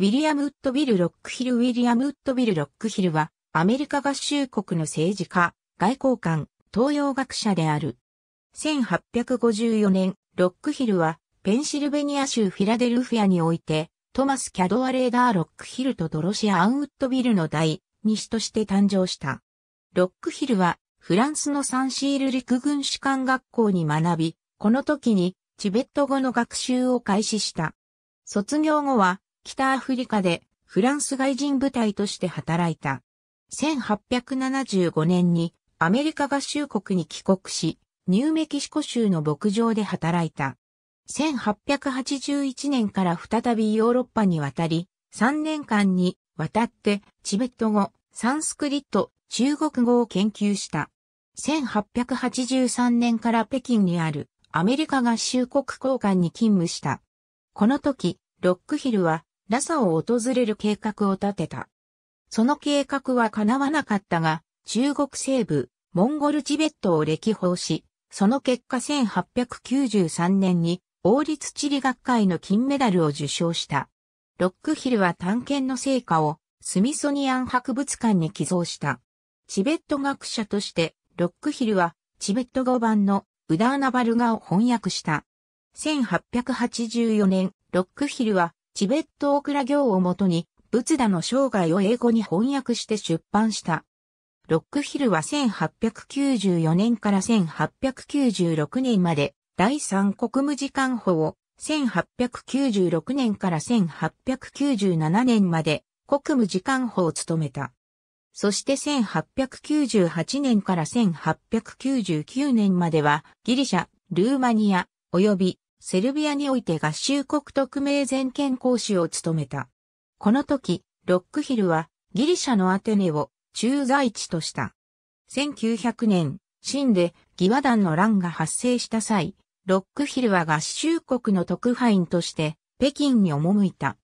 ウィリアム・ウッドビル・ロックヒル・ウィリアム・ウッドビル・ロックヒルは、アメリカ合衆国の政治家、外交官、東洋学者である。1854年、ロックヒルは、ペンシルベニア州フィラデルフィアにおいて、トマス・キャドアレーダー・ロックヒルとドロシア・アンウッドビルの第二子として誕生した。ロックヒルは、フランスのサンシール陸軍士官学校に学び、この時に、チベット語の学習を開始した。卒業後は、北アフリカでフランス外人部隊として働いた。1875年にアメリカ合衆国に帰国し、ニューメキシコ州の牧場で働いた。1881年から再びヨーロッパに渡り、3年間に渡ってチベット語、サンスクリット、中国語を研究した。1883年から北京にあるアメリカ合衆国交換に勤務した。この時、ロックヒルはラサを訪れる計画を立てた。その計画は叶わなかったが、中国西部、モンゴルチベットを歴訪し、その結果1893年に王立地理学会の金メダルを受賞した。ロックヒルは探検の成果をスミソニアン博物館に寄贈した。チベット学者としてロックヒルはチベット語版のウダーナバルガを翻訳した。1884年、ロックヒルはチベットオクラ行をもとに、仏陀の生涯を英語に翻訳して出版した。ロックヒルは1894年から1896年まで、第三国務次官補を、1896年から1897年まで、国務次官補を務めた。そして1898年から1899年までは、ギリシャ、ルーマニア、及びセルビアにおいて合衆国特命全権公使を務めた。この時、ロックヒルはギリシャのアテネを駐在地とした。1900年、ンで義和団の乱が発生した際、ロックヒルは合衆国の特派員として北京に赴いた。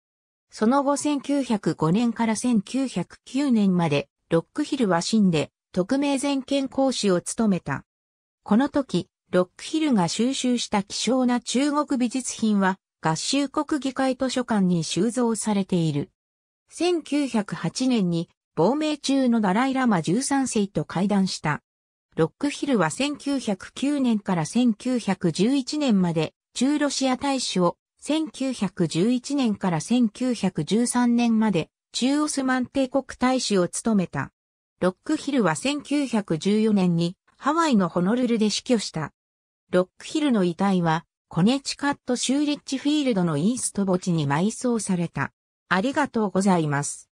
その後1905年から1909年までロックヒルはンで特命全権公使を務めた。この時、ロックヒルが収集した希少な中国美術品は合衆国議会図書館に収蔵されている。1908年に亡命中のダライラマ13世と会談した。ロックヒルは1909年から1911年まで中ロシア大使を1911年から1913年まで中オスマン帝国大使を務めた。ロックヒルは1914年にハワイのホノルルで死去した。ロックヒルの遺体は、コネチカット州リッチフィールドのイースト墓地に埋葬された。ありがとうございます。